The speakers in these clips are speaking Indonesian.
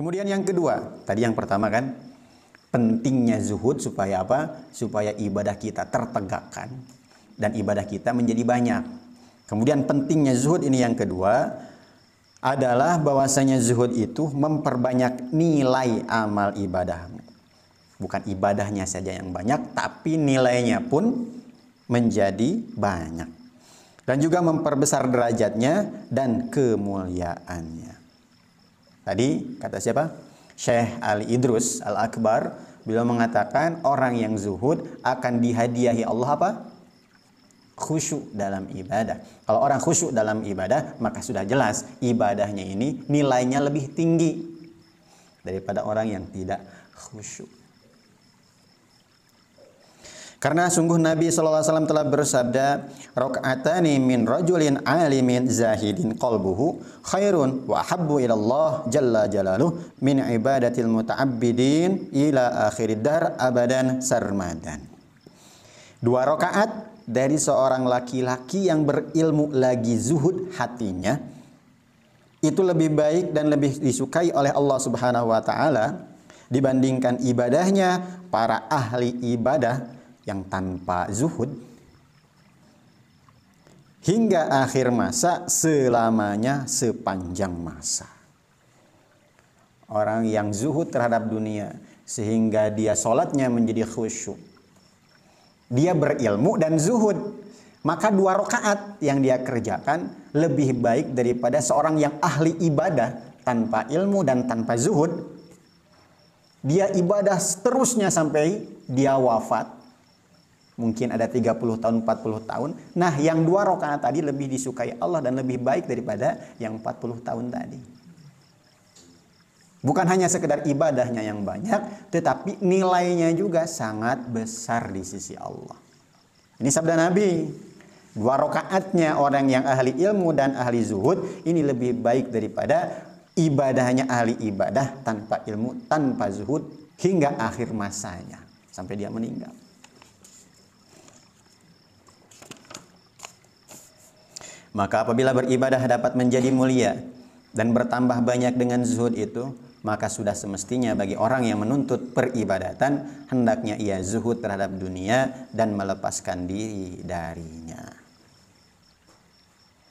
Kemudian yang kedua, tadi yang pertama kan pentingnya zuhud supaya apa? Supaya ibadah kita tertegakkan dan ibadah kita menjadi banyak. Kemudian pentingnya zuhud ini yang kedua adalah bahwasanya zuhud itu memperbanyak nilai amal ibadah. Bukan ibadahnya saja yang banyak, tapi nilainya pun menjadi banyak. Dan juga memperbesar derajatnya dan kemuliaannya. Tadi kata siapa? Syekh Ali Idrus Al-Akbar beliau mengatakan orang yang zuhud akan dihadiahi Allah apa? khusyuk dalam ibadah. Kalau orang khusyuk dalam ibadah, maka sudah jelas ibadahnya ini nilainya lebih tinggi daripada orang yang tidak khusyuk. Karena sungguh Nabi SAW telah bersabda, Rok'atani min rajulin alimin zahidin qalbuhu khairun wa habbu ilallah jalla jalaluh min ibadatil muta'abbidin ila akhirid abadan sarmadan. Dua rokaat dari seorang laki-laki yang berilmu lagi zuhud hatinya itu lebih baik dan lebih disukai oleh Allah Subhanahu wa taala dibandingkan ibadahnya para ahli ibadah yang tanpa zuhud hingga akhir masa selamanya sepanjang masa orang yang zuhud terhadap dunia sehingga dia sholatnya menjadi khusyuk dia berilmu dan zuhud maka dua rakaat yang dia kerjakan lebih baik daripada seorang yang ahli ibadah tanpa ilmu dan tanpa zuhud dia ibadah seterusnya sampai dia wafat mungkin ada 30 tahun 40 tahun nah yang dua rokaat tadi lebih disukai Allah dan lebih baik daripada yang 40 tahun tadi bukan hanya sekedar ibadahnya yang banyak tetapi nilainya juga sangat besar di sisi Allah ini sabda Nabi dua rokaatnya orang yang ahli ilmu dan ahli zuhud ini lebih baik daripada ibadahnya ahli ibadah tanpa ilmu tanpa zuhud hingga akhir masanya sampai dia meninggal Maka apabila beribadah dapat menjadi mulia dan bertambah banyak dengan zuhud itu, maka sudah semestinya bagi orang yang menuntut peribadatan hendaknya ia zuhud terhadap dunia dan melepaskan diri darinya.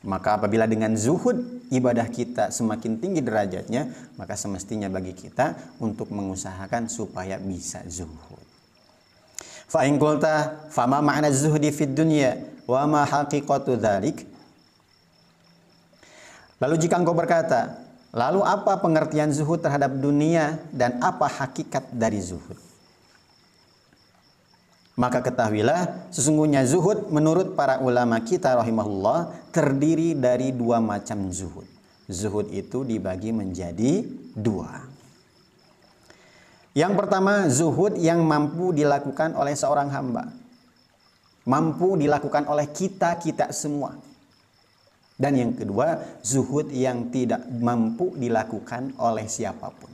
Maka apabila dengan zuhud ibadah kita semakin tinggi derajatnya, maka semestinya bagi kita untuk mengusahakan supaya bisa zuhud. Fa in qulta fama ma'na zuhdi fid dunya wa ma haqiqatu dzalik Lalu jika engkau berkata, lalu apa pengertian zuhud terhadap dunia dan apa hakikat dari zuhud? Maka ketahuilah, sesungguhnya zuhud menurut para ulama kita rahimahullah terdiri dari dua macam zuhud. Zuhud itu dibagi menjadi dua. Yang pertama, zuhud yang mampu dilakukan oleh seorang hamba. Mampu dilakukan oleh kita-kita semua. Dan yang kedua, zuhud yang tidak mampu dilakukan oleh siapapun.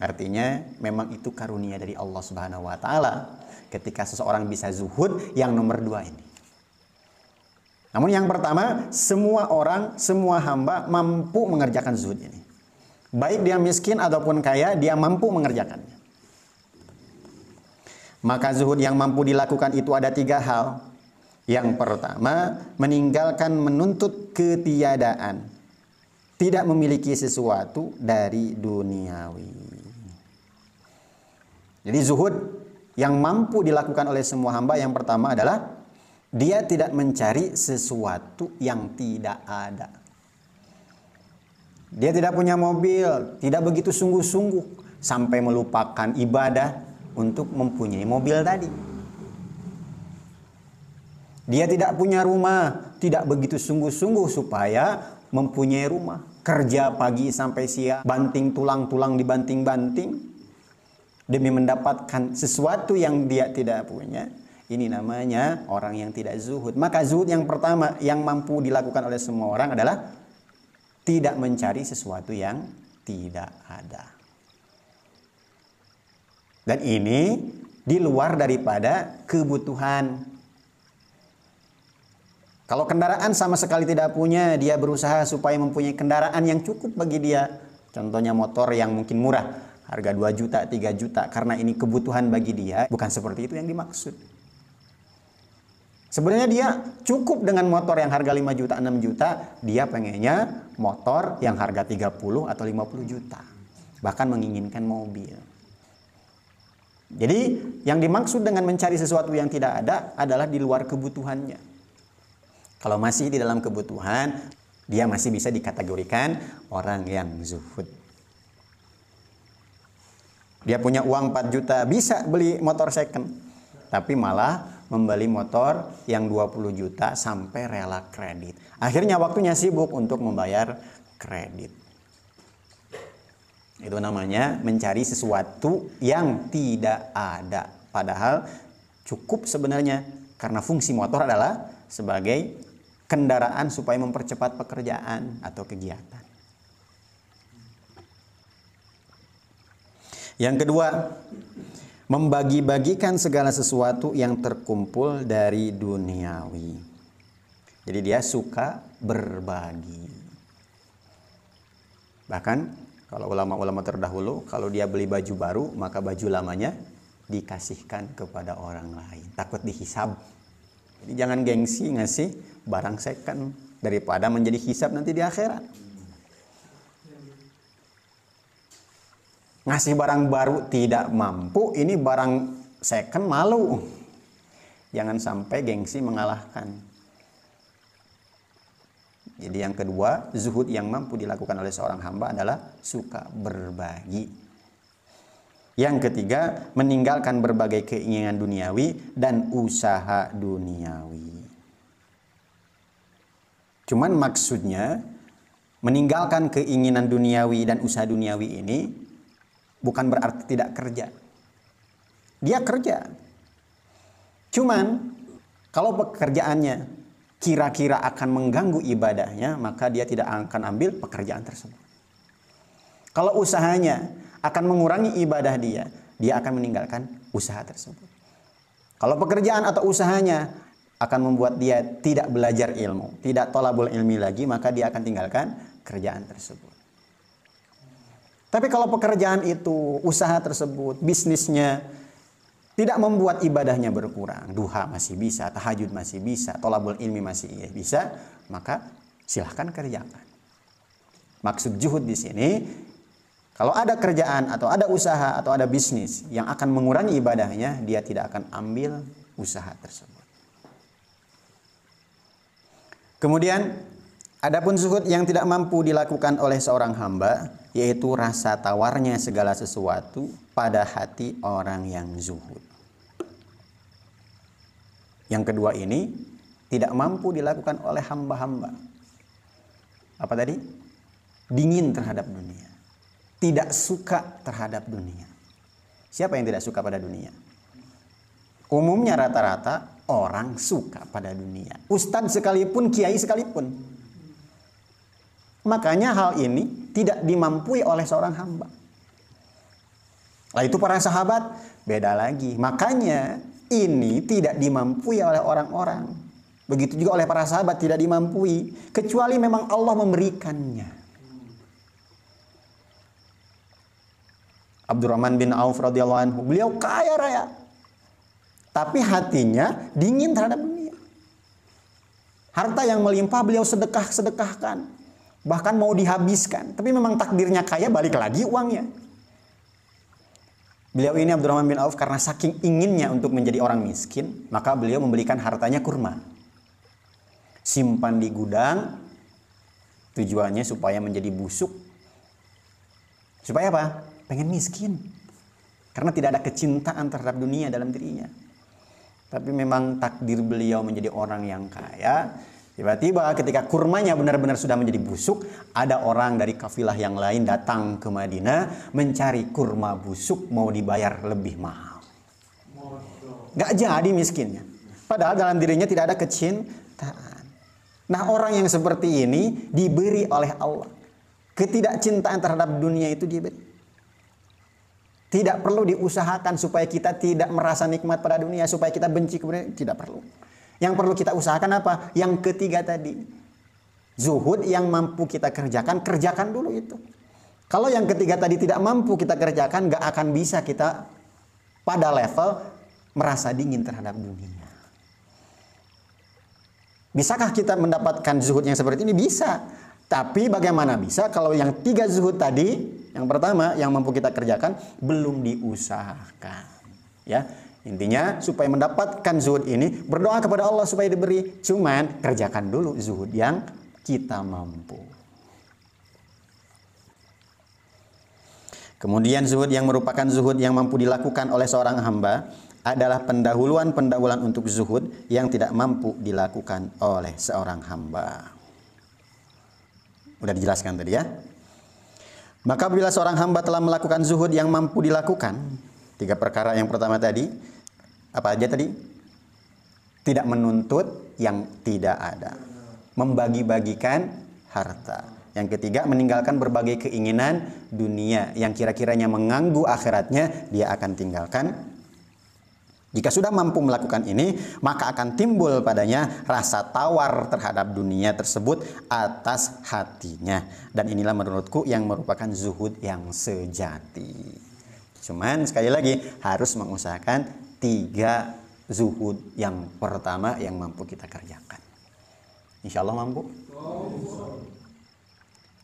Artinya memang itu karunia dari Allah Subhanahu wa taala ketika seseorang bisa zuhud yang nomor dua ini. Namun yang pertama, semua orang, semua hamba mampu mengerjakan zuhud ini. Baik dia miskin ataupun kaya, dia mampu mengerjakannya. Maka zuhud yang mampu dilakukan itu ada tiga hal. Yang pertama, meninggalkan menuntut ketiadaan. Tidak memiliki sesuatu dari duniawi. Jadi zuhud yang mampu dilakukan oleh semua hamba yang pertama adalah dia tidak mencari sesuatu yang tidak ada. Dia tidak punya mobil, tidak begitu sungguh-sungguh sampai melupakan ibadah untuk mempunyai mobil tadi. Dia tidak punya rumah, tidak begitu sungguh-sungguh supaya mempunyai rumah. Kerja pagi sampai siang, banting tulang-tulang dibanting-banting demi mendapatkan sesuatu yang dia tidak punya. Ini namanya orang yang tidak zuhud. Maka zuhud yang pertama yang mampu dilakukan oleh semua orang adalah tidak mencari sesuatu yang tidak ada. Dan ini di luar daripada kebutuhan kalau kendaraan sama sekali tidak punya, dia berusaha supaya mempunyai kendaraan yang cukup bagi dia. Contohnya motor yang mungkin murah, harga 2 juta, 3 juta karena ini kebutuhan bagi dia, bukan seperti itu yang dimaksud. Sebenarnya dia cukup dengan motor yang harga 5 juta, 6 juta, dia pengennya motor yang harga 30 atau 50 juta. Bahkan menginginkan mobil. Jadi yang dimaksud dengan mencari sesuatu yang tidak ada adalah di luar kebutuhannya. Kalau masih di dalam kebutuhan, dia masih bisa dikategorikan orang yang zuhud. Dia punya uang 4 juta, bisa beli motor second. Tapi malah membeli motor yang 20 juta sampai rela kredit. Akhirnya waktunya sibuk untuk membayar kredit. Itu namanya mencari sesuatu yang tidak ada. Padahal cukup sebenarnya karena fungsi motor adalah sebagai kendaraan supaya mempercepat pekerjaan atau kegiatan. Yang kedua, membagi-bagikan segala sesuatu yang terkumpul dari duniawi. Jadi dia suka berbagi. Bahkan kalau ulama-ulama terdahulu, kalau dia beli baju baru, maka baju lamanya dikasihkan kepada orang lain. Takut dihisab. Jadi jangan gengsi ngasih barang second kan daripada menjadi hisap nanti di akhirat. Ngasih barang baru tidak mampu, ini barang second kan malu. Jangan sampai gengsi mengalahkan. Jadi yang kedua, zuhud yang mampu dilakukan oleh seorang hamba adalah suka berbagi. Yang ketiga, meninggalkan berbagai keinginan duniawi dan usaha duniawi. Cuman maksudnya meninggalkan keinginan duniawi dan usaha duniawi ini bukan berarti tidak kerja. Dia kerja. Cuman kalau pekerjaannya kira-kira akan mengganggu ibadahnya, maka dia tidak akan ambil pekerjaan tersebut. Kalau usahanya akan mengurangi ibadah dia, dia akan meninggalkan usaha tersebut. Kalau pekerjaan atau usahanya akan membuat dia tidak belajar ilmu, tidak tolabul ilmi lagi, maka dia akan tinggalkan kerjaan tersebut. Tapi kalau pekerjaan itu, usaha tersebut, bisnisnya tidak membuat ibadahnya berkurang, duha masih bisa, tahajud masih bisa, tolabul ilmi masih bisa, maka silahkan kerjakan. Maksud juhud di sini, kalau ada kerjaan atau ada usaha atau ada bisnis yang akan mengurangi ibadahnya, dia tidak akan ambil usaha tersebut. Kemudian adapun zuhud yang tidak mampu dilakukan oleh seorang hamba yaitu rasa tawarnya segala sesuatu pada hati orang yang zuhud. Yang kedua ini tidak mampu dilakukan oleh hamba-hamba. Apa tadi? Dingin terhadap dunia. Tidak suka terhadap dunia. Siapa yang tidak suka pada dunia? Umumnya rata-rata orang suka pada dunia. Ustadz sekalipun, kiai sekalipun. Makanya hal ini tidak dimampui oleh seorang hamba. Lah itu para sahabat beda lagi. Makanya ini tidak dimampui oleh orang-orang. Begitu juga oleh para sahabat tidak dimampui kecuali memang Allah memberikannya. Abdurrahman bin Auf radhiyallahu anhu, beliau kaya raya, tapi hatinya dingin terhadap dunia. Harta yang melimpah beliau sedekah-sedekahkan, bahkan mau dihabiskan. Tapi memang takdirnya kaya balik lagi uangnya. Beliau ini Abdurrahman bin Auf karena saking inginnya untuk menjadi orang miskin, maka beliau membelikan hartanya kurma. Simpan di gudang, tujuannya supaya menjadi busuk. Supaya apa? Pengen miskin. Karena tidak ada kecintaan terhadap dunia dalam dirinya tapi memang takdir beliau menjadi orang yang kaya tiba-tiba ketika kurmanya benar-benar sudah menjadi busuk ada orang dari kafilah yang lain datang ke Madinah mencari kurma busuk mau dibayar lebih mahal Gak jadi miskinnya padahal dalam dirinya tidak ada kecintaan nah orang yang seperti ini diberi oleh Allah ketidakcintaan terhadap dunia itu diberi tidak perlu diusahakan supaya kita tidak merasa nikmat pada dunia, supaya kita benci kemudian tidak perlu. Yang perlu kita usahakan apa? Yang ketiga tadi. Zuhud yang mampu kita kerjakan, kerjakan dulu itu. Kalau yang ketiga tadi tidak mampu kita kerjakan, gak akan bisa kita pada level merasa dingin terhadap dunia. Bisakah kita mendapatkan zuhud yang seperti ini? Bisa. Tapi bagaimana bisa kalau yang tiga zuhud tadi yang pertama yang mampu kita kerjakan belum diusahakan. Ya, Intinya supaya mendapatkan zuhud ini berdoa kepada Allah supaya diberi. Cuman kerjakan dulu zuhud yang kita mampu. Kemudian zuhud yang merupakan zuhud yang mampu dilakukan oleh seorang hamba adalah pendahuluan-pendahuluan untuk zuhud yang tidak mampu dilakukan oleh seorang hamba. Udah dijelaskan tadi ya. Maka bila seorang hamba telah melakukan zuhud yang mampu dilakukan, tiga perkara yang pertama tadi, apa aja tadi? Tidak menuntut yang tidak ada. Membagi-bagikan harta. Yang ketiga, meninggalkan berbagai keinginan dunia yang kira-kiranya mengganggu akhiratnya, dia akan tinggalkan jika sudah mampu melakukan ini, maka akan timbul padanya rasa tawar terhadap dunia tersebut atas hatinya. Dan inilah menurutku yang merupakan zuhud yang sejati. Cuman sekali lagi harus mengusahakan tiga zuhud yang pertama yang mampu kita kerjakan. Insya Allah mampu.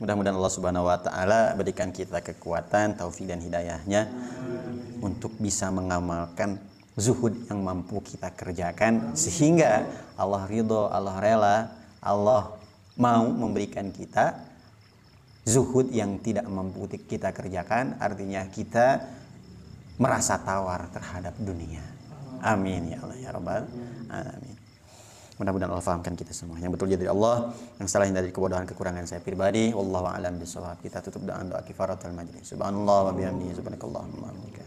Mudah-mudahan Allah Subhanahu wa taala berikan kita kekuatan, taufik dan hidayahnya untuk bisa mengamalkan zuhud yang mampu kita kerjakan sehingga Allah ridho, Allah rela, Allah mau memberikan kita zuhud yang tidak mampu kita kerjakan artinya kita merasa tawar terhadap dunia. Amin ya Allah ya Rabbal Amin. Mudah-mudahan Allah fahamkan kita semua. Yang betul jadi Allah, yang salah dari kebodohan kekurangan saya pribadi. Wallahu a'lam bishawab. Kita tutup doa doa kifaratul majlis. Subhanallah wa bihamdihi subhanakallahumma wa bihamdika.